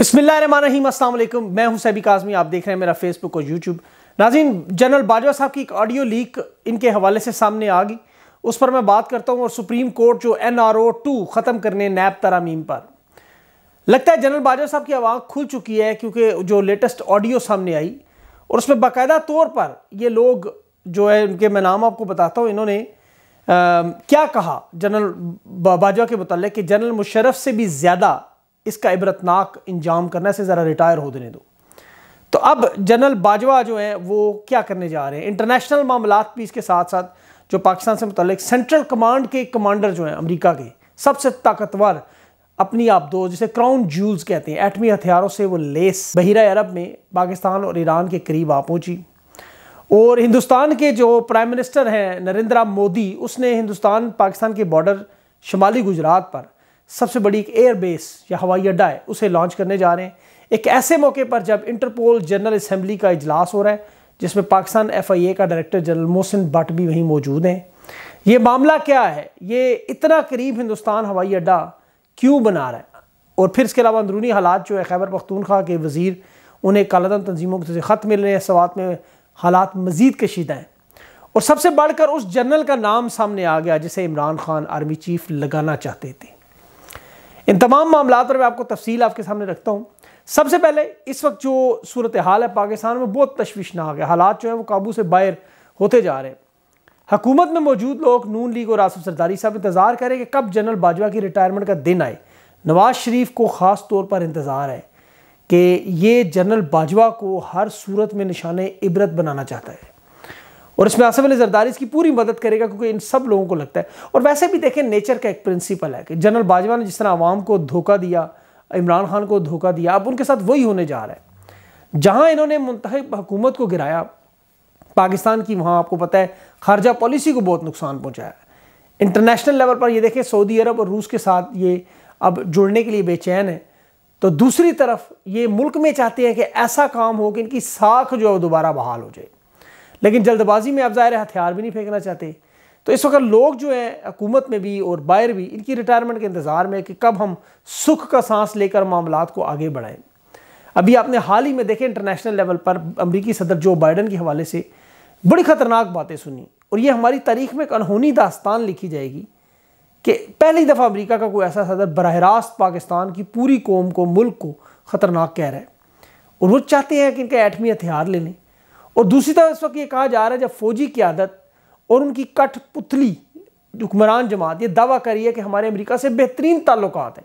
बिस्मिल्लाम मैं हूं सैबी काजमी आप देख रहे हैं मेरा फेसबुक और यूट्यूब नाजीन जनरल बाजवा साहब की एक ऑडियो लीक इनके हवाले से सामने आ गई उस पर मैं बात करता हूं और सुप्रीम कोर्ट जो एन आर ओ टू ख़त्म करने नैब तरामीम पर लगता है जनरल बाजवा साहब की आवाज़ खुल चुकी है क्योंकि जो लेटेस्ट ऑडियो सामने आई और उसमें बाकायदा तौर पर ये लोग जो है उनके मैं नाम आपको बताता हूँ इन्होंने आ, क्या कहा जनरल बाजवा के मुतल कि जनरल मुशरफ से भी ज़्यादा इसका इबरतनाक इंजाम करना से ज़रा रिटायर हो देने दो तो अब जनरल बाजवा जो हैं वो क्या करने जा रहे हैं इंटरनेशनल मामला भी इसके साथ साथ जो पाकिस्तान से मतलब सेंट्रल कमांड के कमांडर जो हैं अमेरिका के सबसे ताकतवर अपनी आप दो जिसे क्राउन जूल्स कहते हैं एटमी हथियारों से वो लेस बहिरा अरब में पाकिस्तान और ईरान के करीब आ पहुंची और हिंदुस्तान के जो प्राइम मिनिस्टर हैं नरेंद्र मोदी उसने हिंदुस्तान पाकिस्तान के बॉर्डर शुमाली गुजरात पर सबसे बड़ी एक एयरबेस या हवाई अड्डा है उसे लॉन्च करने जा रहे हैं एक ऐसे मौके पर जब इंटरपोल जनरल असम्बली का इजलास हो रहा है जिसमें पाकिस्तान एफ आई ए का डायरेक्टर जनरल मोहसिन भट्ट भी वहीं मौजूद हैं ये मामला क्या है ये इतना करीब हिंदुस्तान हवाई अड्डा क्यों बना रहा है और फिर इसके अलावा अंदरूनी हालात जो है खैबर पख्तूनख्वा के वजीर उन्हें कालादन तंजीमों के ख़त मिल रहे हैं सवात में हालात मज़ीद कशीदा हैं और सबसे बढ़कर उस जनरल का नाम सामने आ गया जिसे इमरान खान आर्मी चीफ लगाना चाहते थे इन तमाम मामला पर मैं आपको तफसील आपके सामने रखता हूँ सबसे पहले इस वक्त जो सूरत हाल है पाकिस्तान में बहुत तशवीशनाक है हालात जो है वो काबू से बाहर होते जा रहे हैं हकूमत में मौजूद लोग नून लीग और आसफ सरदारी साहब इंतज़ार करें कि कब जनरल बाजवा की रिटायरमेंट का दिन आए नवाज शरीफ को ख़ास तौर पर इंतज़ार है कि ये जनरल बाजवा को हर सूरत में निशान इबरत बनाना चाहता है और इसमें आसफ अली जरदारी इसकी पूरी मदद करेगा क्योंकि इन सब लोगों को लगता है और वैसे भी देखें नेचर का एक प्रिंसिपल है कि जनरल बाजवा ने जिस तरह आवाम को धोखा दिया इमरान खान को धोखा दिया अब उनके साथ वही होने जा रहा है जहाँ इन्होंने मुंतब हुकूमत को गिराया पाकिस्तान की वहाँ आपको पता है खारजा पॉलिसी को बहुत नुकसान पहुँचाया इंटरनेशनल लेवल पर ये देखें सऊदी अरब और रूस के साथ ये अब जुड़ने के लिए बेचैन है तो दूसरी तरफ ये मुल्क में चाहते हैं कि ऐसा काम हो कि इनकी साख जो है दोबारा बहाल हो जाए लेकिन जल्दबाजी में आप ज़ाहिर हथियार भी नहीं फेंकना चाहते तो इस वक्त लोग जो हैं हुकूमत में भी और बाहर भी इनकी रिटायरमेंट के इंतज़ार में कि कब हम सुख का सांस लेकर मामला को आगे बढ़ाएं अभी आपने हाल ही में देखे इंटरनेशनल लेवल पर अमरीकी सदर जो बाइडन के हवाले से बड़ी ख़तरनाक बातें सुनी और ये हमारी तारीख में एक अनहोनी दास्तान लिखी जाएगी कि पहली दफ़ा अमरीका का कोई ऐसा सदर बरह रास्त पाकिस्तान की पूरी कौम को मुल्क को ख़तरनाक कह रहा है और वो चाहते हैं कि इनका एटमी हथियार ले लें और दूसरी तरफ इस वक्त ये कहा जा रहा है जब फौजी की आदत और उनकी कठपुतली हुक्मरान जमात ये दावा करी है कि हमारे अमेरिका से बेहतरीन ताल्लुक हैं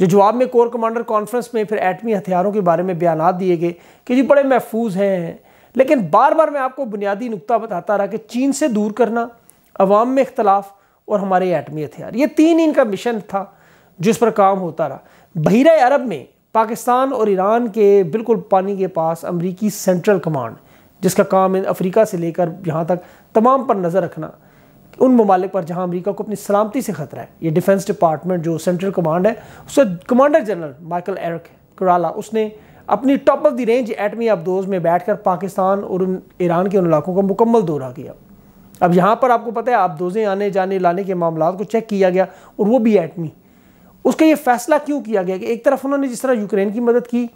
जो जवाब में कोर कमांडर कॉन्फ्रेंस में फिर एटमी हथियारों के बारे में बयान दिए गए कि जी बड़े महफूज हैं लेकिन बार बार मैं आपको बुनियादी नुकता बताता रहा कि चीन से दूर करना अवाम में इख्तलाफ और हमारे एटमी हथियार ये तीन इनका मिशन था जिस पर काम होता रहा बहिरा अरब में पाकिस्तान और ईरान के बिल्कुल पानी के पास अमरीकी सेंट्रल कमांड जिसका काम इन अफ्रीका से लेकर यहाँ तक तमाम पर नज़र रखना उन ममालिक पर जहाँ अमरीका को अपनी सलामती से खतरा है ये डिफेंस डिपार्टमेंट जो सेंट्रल कमांड है उसका commander general Michael Erik Kurilla उसने अपनी टॉप ऑफ द रेंज एटमी अबदोज में बैठकर पाकिस्तान और उन ईरान के उन इलाकों का मुकम्मल दौरा किया अब यहाँ पर आपको पता है अबदोजें आने जाने लाने के मामला को चेक किया गया और वो भी एटमी उसका ये फैसला क्यों किया गया कि एक तरफ उन्होंने जिस तरह यूक्रेन की मदद की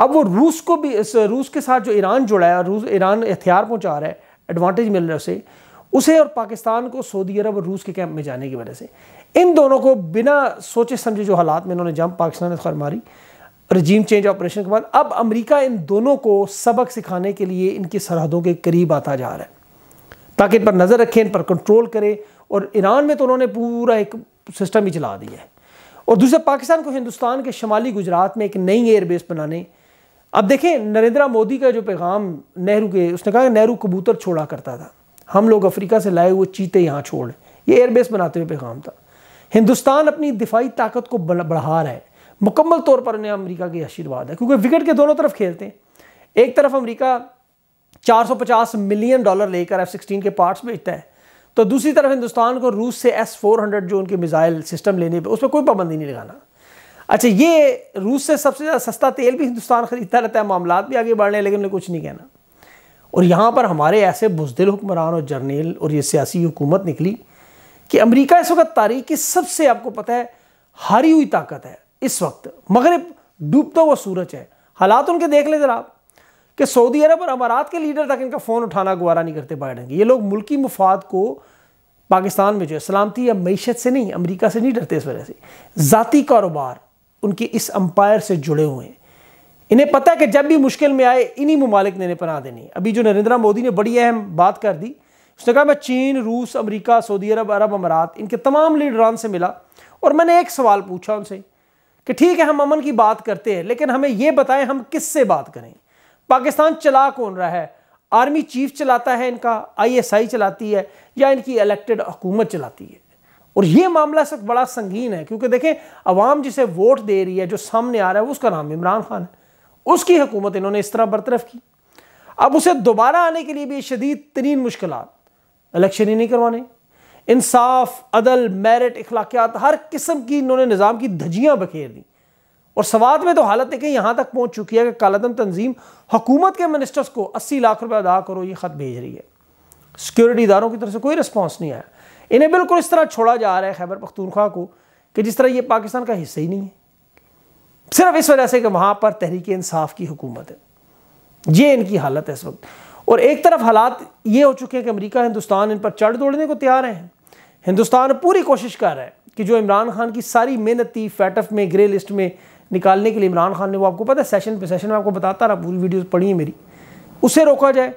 अब वो रूस को भी इस रूस के साथ जो ईरान जुड़ा है रूस ईरान हथियार पहुंचा रहा है एडवांटेज मिल रहा है उसे उसे और पाकिस्तान को सऊदी अरब और रूस के कैंप में जाने की वजह से इन दोनों को बिना सोचे समझे जो हालात में इन्होंने जम पाकिस्तान ने तो खर मारी रजीम चेंज ऑपरेशन के बाद अब अमेरिका इन दोनों को सबक सिखाने के लिए इनकी सरहदों के करीब आता जा रहा है ताकि इन पर नज़र रखें इन पर कंट्रोल करें और ईरान में तो उन्होंने पूरा एक सिस्टम ही चला दिया है और दूसरा पाकिस्तान को हिंदुस्तान के शमाली गुजरात में एक नई एयरबेस बनाने अब देखें नरेंद्र मोदी का जो पैगाम नेहरू के उसने कहा नेहरू कबूतर छोड़ा करता था हम लोग अफ्रीका से लाए हुए चीते यहाँ छोड़ ये एयरबेस बनाते हुए पैगाम था हिंदुस्तान अपनी दिफाई ताकत को बढ़ा रहा है मुकम्मल तौर पर उन्हें अमरीका के आशीर्वाद है क्योंकि विकेट के दोनों तरफ खेलते हैं एक तरफ अमरीका चार मिलियन डॉलर लेकर एफ सिक्सटीन के पार्ट्स बेचता है तो दूसरी तरफ हिंदुस्तान को रूस से एस फोर हंड्रेड जो उनके मिज़ाइल सिस्टम लेने पर उस पर कोई पाबंदी नहीं लगाना अच्छा ये रूस से सबसे ज़्यादा सस्ता तेल भी हिंदुस्तान ख़रीदता रहता है मामला भी आगे बढ़ रहे हैं लेकिन उन्हें कुछ नहीं कहना और यहाँ पर हमारे ऐसे बुजदिल हुक्मरान और जर्नेल और ये सियासी हुकूमत निकली कि अमेरिका इस वक्त तारीख की सबसे आपको पता है हारी हुई ताकत है इस वक्त मगरब डूबता हुआ सूरज है हालात उनके देख लें जरा आप कि सऊदी अरब और अमारात के लीडर तक इनका फ़ोन उठाना गुवारा नहीं करते बाइडन ये लोग मुल्की मफाद को पाकिस्तान में जो है सलामती या मीशत से नहीं अमरीका से नहीं डरते इस वजह से ज़ाती कारोबार उनके इस अम्पायर से जुड़े हुए हैं इन्हें पता है कि जब भी मुश्किल में आए इन्हीं ममालिक ने इन्हें पना देनी अभी जो नरेंद्र मोदी ने बड़ी अहम बात कर दी उसने कहा मैं चीन रूस अमरीका सऊदी अरब अरब अमारात इनके तमाम लीडरान से मिला और मैंने एक सवाल पूछा उनसे कि ठीक है हम अमन की बात करते हैं लेकिन हमें यह बताएं हम किस से बात करें पाकिस्तान चला कौन रहा है आर्मी चीफ चलाता है इनका आईएसआई चलाती है या इनकी इलेक्टेड हुकूमत चलाती है और ये मामला सब बड़ा संगीन है क्योंकि देखें अवाम जिसे वोट दे रही है जो सामने आ रहा है उसका नाम इमरान खान है उसकी हुकूमत इन्होंने इस तरह बरतरफ की अब उसे दोबारा आने के लिए भी शदीद तरीन मुश्किल इलेक्शन ही नहीं करवाने इंसाफ अदल मेरिट अखलाकियात हर किस्म की इन्होंने निज़ाम की धजियाँ बखेर दी और सवात में तो हालत देखें यहाँ तक पहुँच चुकी है कि कालादम तंजीम हुकूमत के मिनिस्टर्स को अस्सी लाख रुपये अदा करो ये ख़त भेज रही है सिक्योरिटी इदारों की तरफ से कोई रिस्पॉन्स नहीं आया इन्हें बिल्कुल इस तरह छोड़ा जा रहा है खैबर पख्तूनख्वा को कि जिस तरह ये पाकिस्तान का हिस्सा ही नहीं है सिर्फ इस वजह से कि वहाँ पर तहरीक इंसाफ की हुकूमत है ये इनकी हालत है इस वक्त और एक तरफ हालात ये हो चुके हैं कि अमरीका हिंदुस्तान इन पर चढ़ दौड़ने को तैयार हैं हिंदुस्तान पूरी कोशिश कर रहा है कि जो इमरान खान की सारी मेहनती फैटफ में ग्रे लिस्ट में निकालने के लिए इमरान खान ने वो आपको पता है सेशन पे सेशन में आपको बताता रहा पूरी वीडियोस पढ़ी है मेरी उसे रोका जाए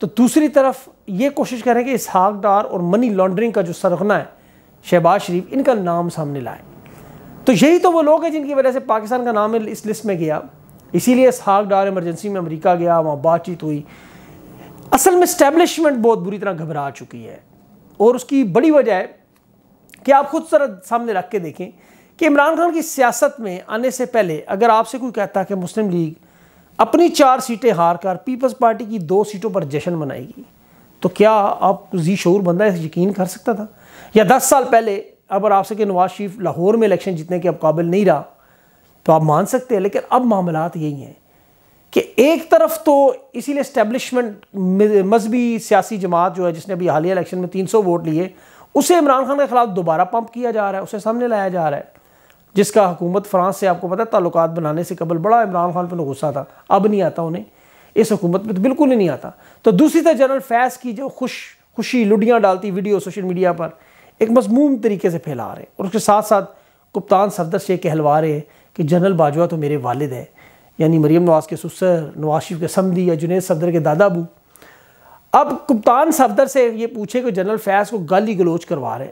तो दूसरी तरफ ये कोशिश करें कि इसहाक डार और मनी लॉन्ड्रिंग का जो सरगना है शहबाज शरीफ इनका नाम सामने लाए तो यही तो वो लोग हैं जिनकी वजह से पाकिस्तान का नाम इस लिस्ट में गया इसीलिए इसहाक डार एमरजेंसी में अमरीका गया वहाँ बातचीत हुई असल में स्टैब्लिशमेंट बहुत बुरी तरह घबरा चुकी है और उसकी बड़ी वजह है कि आप खुद सर सामने रख के देखें कि इमरान खान की सियासत में आने से पहले अगर आपसे कोई कहता कि मुस्लिम लीग अपनी चार सीटें हार कर पीपल्स पार्टी की दो सीटों पर जश्न मनाएगी तो क्या आप जी शूर बंदा यकीन कर सकता था या दस साल पहले अगर आपसे कि नवाज शरीफ लाहौर में इलेक्शन जीतने के अब काबिल नहीं रहा तो आप मान सकते हैं लेकिन अब मामला यही हैं कि एक तरफ तो इसीलिए इस्टेब्लिशमेंट मजहबी सियासी जमात जो है जिसने अभी हालिया इलेक्शन में 300 वोट लिए उसे इमरान खान के खिलाफ दोबारा पंप किया जा रहा है उसे सामने लाया जा रहा है जिसका हुकूमत फ्रांस से आपको पता है ताल्लुक बनाने से कबल बड़ा इमरान खान पर गुस्सा था अब नहीं आता उन्हें इस हुकूमत में तो बिल्कुल ही नहीं आता तो दूसरी तरह जनरल फैज़ की जो खुश खुशी लुडियाँ डालती वीडियो सोशल मीडिया पर एक मजमूम तरीके से फैला रहे और उसके साथ साथ कप्तान सरदर से कहलवा रहे कि जनरल बाजवा तो मेरे वालिद है यानी मरीम नवाज़ के सुसर नवाज शिफ़ के समदी या जुनेद सफदर के दादाबू अब कप्तान सफदर से ये पूछे कि जनरल फैज़ को गाली गलोच करवा रहे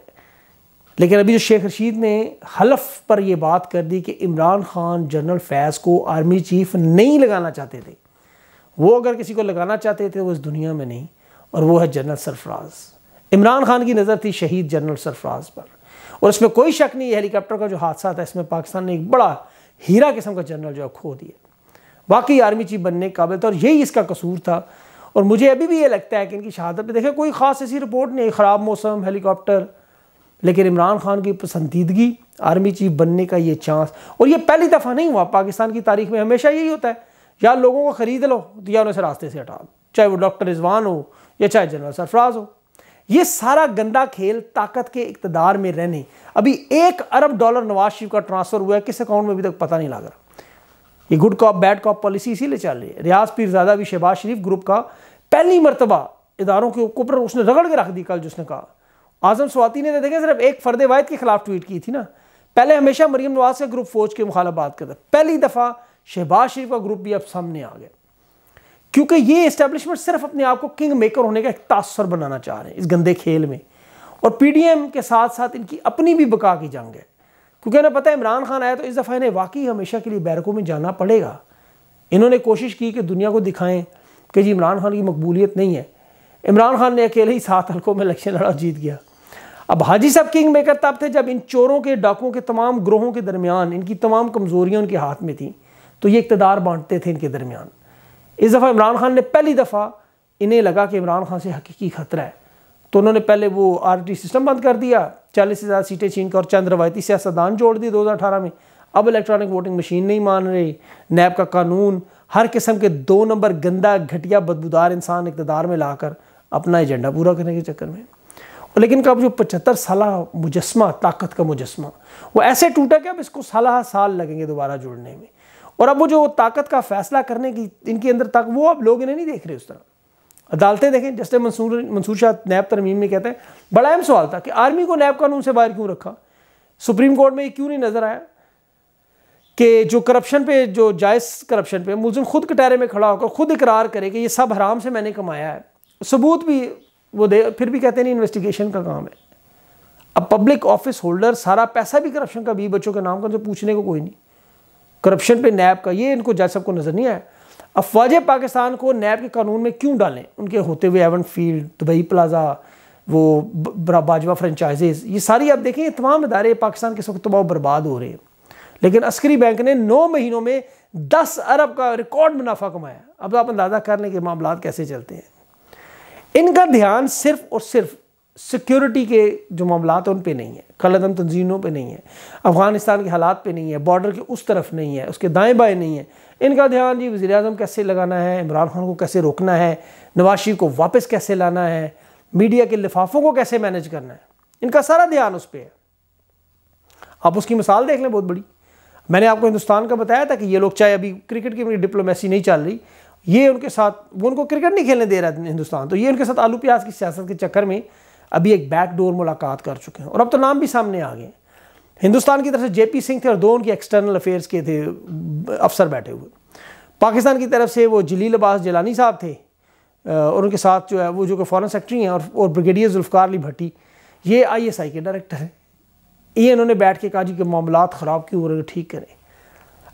लेकिन अभी जो शेख रशीद ने हलफ पर यह बात कर दी कि इमरान खान जनरल फैज़ को आर्मी चीफ नहीं लगाना चाहते थे वो अगर किसी को लगाना चाहते थे वो इस दुनिया में नहीं और वो है जनरल सरफराज इमरान खान की नज़र थी शहीद जनरल सरफराज पर और इसमें कोई शक नहीं हेलीकॉप्टर का जो हादसा था इसमें पाकिस्तान ने एक बड़ा हीरा किस्म का जनरल जो है खो दिया वाकई आर्मी चीफ बनने के काबिल था और यही इसका कसूर था और मुझे अभी भी ये लगता है कि इनकी शहादत पर देखें कोई ख़ास ऐसी रिपोर्ट नहीं ख़राब मौसम हेलीकॉप्टर लेकिन इमरान खान की पसंदीदगी आर्मी चीफ बनने का ये चांस और ये पहली दफ़ा नहीं हुआ पाकिस्तान की तारीख में हमेशा यही होता है या लोगों को ख़रीद लो या उन्हें से रास्ते से हटा दो चाहे वो डॉक्टर रिजवान हो या चाहे जनरल सरफराज हो ये सारा गंदा खेल ताकत के इकतदार में रहने अभी एक अरब डॉलर नवाज शरीफ का ट्रांसफ़र हुआ है किस अकाउंट में अभी तक पता नहीं लग रहा ये good cop bad cop policy इसीलिए चल रही है रियाज पीरजादा भी शहबाज शरीफ ग्रुप का पहली मरतबा इदारों के ऊपर उसने रगड़ के रख दी कल जिसने कहा आजम स्वाति ने तो देखें सिर्फ एक फर्द वायद के खिलाफ ट्वीट की थी ना पहले हमेशा मरीम नवाज का ग्रुप फौज के मुखाला बात करता पहली दफ़ा शहबाज शरीफ का ग्रुप भी अब सामने आ गया क्योंकि ये इस्टेब्लिशमेंट सिर्फ अपने आप को किंग मेकर होने का एक तासर बनाना चाह रहे हैं इस गंदे खेल में और पी डी एम के साथ साथ इनकी अपनी भी बका की जंग है क्योंकि इन्हें पता है इमरान खान आया तो इस दफ़ा इन्हें वाकई हमेशा के लिए बैरकों में जाना पड़ेगा इन्होंने कोशिश की कि दुनिया को दिखाएं कि जी इमरान खान की मकबूलियत नहीं है इमरान खान ने अकेले ही सात हल्कों में इलेक्शन लड़ा जीत गया अब हाजी साहब किंग मेकर तब थे जब इन चोरों के डाकुओं के तमाम ग्रोहों के दरमियान इनकी तमाम कमजोरियां उनके हाथ में थी तो ये इकतदार बांटते थे इनके दरमियान इस दफ़ा इमरान खान ने पहली दफ़ा इन्हें लगा कि इमरान खान से हकीकी ख़तरा है तो उन्होंने पहले वो आर सिस्टम बंद कर दिया चालीस हज़ार सीटें छीन कर चंद रवायती सियासतदान जोड़ दी दो हज़ार अठारह में अब इलेक्ट्रॉनिक वोटिंग मशीन नहीं मान रही नैब का कानून हर किस्म के दो नंबर गंदा घटिया बदबूदार इंसान इकतदार में लाकर अपना एजेंडा पूरा करने के चक्कर में लेकिन कब जो पचहत्तर साल मुजस्मा ताकत का मुजस्मा वो ऐसे टूटा कि अब इसको साल हाँ साल लगेंगे दोबारा जुड़ने में और अब वो जो ताकत का फैसला करने की इनके अंदर तक वो अब लोग इन्हें नहीं देख रहे उस तरह अदालतें देखें जैसे मंसूर मंसूर शाह नैब तरमीम में कहते हैं बड़ा अहम सवाल था कि आर्मी को नैब कानून से बाहर क्यों रखा सुप्रीम कोर्ट में ये क्यों नहीं नज़र आया कि जो करप्शन पे जो जायज़ करप्शन पे मुलजिम खुद कटहरे में खड़ा होकर खुद इकरार करे कि ये सब हराम से मैंने कमाया है सबूत भी वो दे फिर भी कहते नहीं इन्वेस्टिगेशन का काम है अब पब्लिक ऑफिस होल्डर सारा पैसा भी करप्शन का भी बच्चों के नाम का जो पूछने को कोई नहीं करप्शन पे नैब का ये इनको जज सबको नज़र नहीं आया अफवाज पाकिस्तान को नैब के कानून में क्यों डालें उनके होते हुए एवन फील्ड दुबई प्लाजा वो बाजवा फ्रेंचाइजेज ये सारी आप देखें ये तमाम इदारे पाकिस्तान के वक्त तबाह बर्बाद हो रहे हैं लेकिन अस्करी बैंक ने नौ महीनों में दस अरब का रिकॉर्ड मुनाफा कमाया अब तो आप अंदाज़ा कर लें कि मामला कैसे चलते हैं इनका ध्यान सिर्फ और सिर्फ सिक्योरिटी के जो मामला हैं उन पर नहीं है कलदम तंजीनों पर नहीं है अफ़गानिस्तान के हालात पे नहीं है बॉर्डर के उस तरफ नहीं है उसके दाएँ बाएँ नहीं है इनका ध्यान जी वज़ी अजम कैसे लगाना है इमरान खान को कैसे रोकना है नवाशी को वापस कैसे लाना है मीडिया के लिफाफों को कैसे मैनेज करना है इनका सारा ध्यान उस पर है आप उसकी मिसाल देख लें बहुत बड़ी मैंने आपको हिंदुस्तान का बताया था कि ये लोग चाहे अभी क्रिकेट की मेरी डिप्लोमेसी नहीं चल रही ये उनके साथ वो उनको क्रिकेट नहीं खेलने दे रहा है हिंदुस्तान तो ये उनके साथ आलू प्याज की सियासत के चक्कर में अभी एक बैकडोर मुलाकात कर चुके हैं और अब तो नाम भी सामने आ गए हिंदुस्तान की तरफ से जेपी सिंह थे और दो उनके एक्सटर्नल अफेयर्स के थे अफसर बैठे हुए पाकिस्तान की तरफ से वो जलील अब्बास जलानी साहब थे और उनके साथ जो है वो जो कि फ़ॉरन सेक्रेटरी हैं और और ब्रिगेडियर जुल्फ़ार अली भट्टी ये आईएसआई के डायरेक्टर हैं ये इन्होंने बैठ के कहा जी कि मामला ख़राब क्यों हो रहे ठीक करें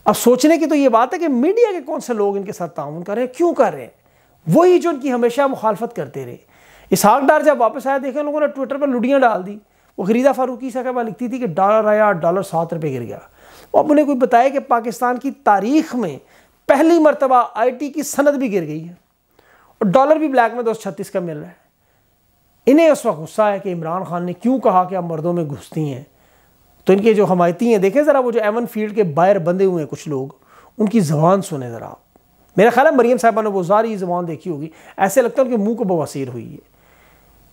अब सोचने की तो ये बात है कि मीडिया के कौन से लोग इनके साथ ताउन कर रहे हैं क्यों कर रहे हैं वही जो इनकी हमेशा मुखालफत करते रहे इसहाक डार जब वापस आया देखे लोगों ने ट्विटर पर लुडियाँ डाल दी वो खरीदा फारूकी साहबा लिखती थी कि डॉलर आया डॉलर सात रुपये गिर गया वो अपने कोई बताया कि पाकिस्तान की तारीख में पहली मरतबा आई टी की सनत भी गिर गई है और डॉलर भी ब्लैक में दो छत्तीस का मिल रहा है इन्हें उस वक्त गुस्सा है कि इमरान खान ने क्यों कहा कि आप मर्दों में घुसती हैं तो इनके जो हमायती हैं देखें ज़रा वो जो एवन फील्ड के बाहर बंधे हुए हैं कुछ लोग उनकी जबान सुने ज़रा आप मेरा ख्याल है मरीम साहबा ने वो सारी जबान देखी होगी ऐसे लगता है उनके मुँह को बवासीर हुई है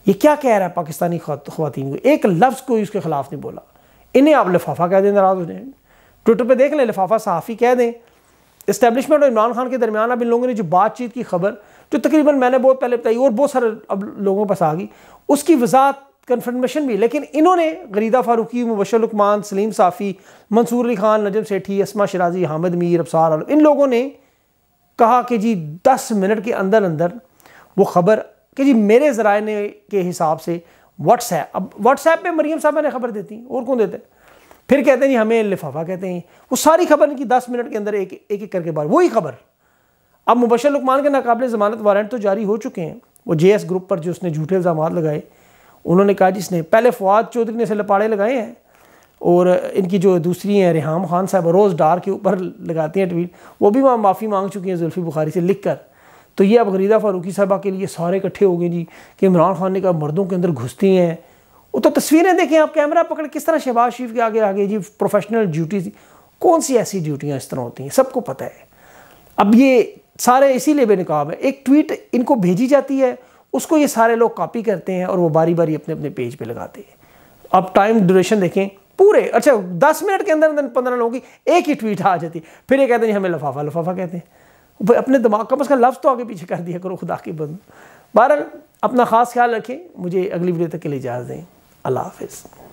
ये क्या कह रहा है पाकिस्तानी खुवान को एक लफ्ज़ कोई उसके ख़िलाफ़ नहीं बोला इन्हें आप लिफाफा कह दें नाराज़ हो जाए ट्विटर पर देख लें लिफाफा सहाफ़ी कह दें इस्टेबलिशमेंट और इमरान खान के दरमियान अब इन लोगों ने जो बातचीत की खबर जो तकरीबन मैंने बहुत पहले बताई और बहुत सारे अब लोगों के पास आ गई उसकी वजात कन्फर्मेशन भी लेकिन इन्होंने गरीदा फारूकी मुबशर सलीम साफ़ी मंसूर अली खान नजम सेठी असमा शराजी हामिद मीर अबसार आलम इन लोगों ने कहा कि जी दस मिनट के अंदर अंदर वो ख़बर कि जी मेरे ज़राए ने के हिसाब से व्हाट्सएप अब व्हाट्सएप पे मरीम साहब ने खबर देती हैं और कौन देते हैं फिर कहते हैं जी हमें लिफाफा कहते हैं वो सारी खबर इनकी दस मिनट के अंदर एक एक, एक करके बाहर वही खबर अब मुबशर के नाकबले ज़मानत वारंट तो जारी हो चुके हैं वो जे एस ग्रुप पर जो उसने झूठे इल्ज़ाम लगाए उन्होंने कहा जिसने पहले फवाद चौधरी ने इसे लपाड़े लगाए हैं और इनकी जो दूसरी हैं रिहाम खान साहब रोज़ डार के ऊपर लगाती हैं ट्वीट वो भी वहाँ माफ़ी मांग चुकी हैं जुल्फ़ी बुखारी से लिख कर तो ये अब गरीदा फारूकी साहबा के लिए सारे इकट्ठे हो गए जी कि इमरान खान ने कहा मर्दों के अंदर घुसती हैं वो तो तस्वीरें देखें आप कैमरा पकड़ किस तरह शहबाज शरीफ के आगे आगे जी प्रोफेशनल ड्यूटी कौन सी ऐसी ड्यूटियाँ इस तरह होती हैं सबको पता है अब ये सारे इसी लिए बेनकाब है एक ट्वीट इनको भेजी जाती है उसको ये सारे लोग कॉपी करते हैं और वो बारी बारी अपने अपने पेज पे लगाते हैं अब टाइम ड्यूरेशन देखें पूरे अच्छा दस मिनट के अंदर अंदर पंद्रह लोगों की एक ही ट्वीट आ जाती है फिर ये कहते हैं हमें लफाफा लफाफा कहते हैं अपने दिमाग का बस का लफ्ज़ तो आगे पीछे कर दिया करो खुदा के बंद बहरहाल अपना ख़ास ख्याल रखें मुझे अगली वीडियो तक के लिए इजाज़ दें अल्लाह हाफिज़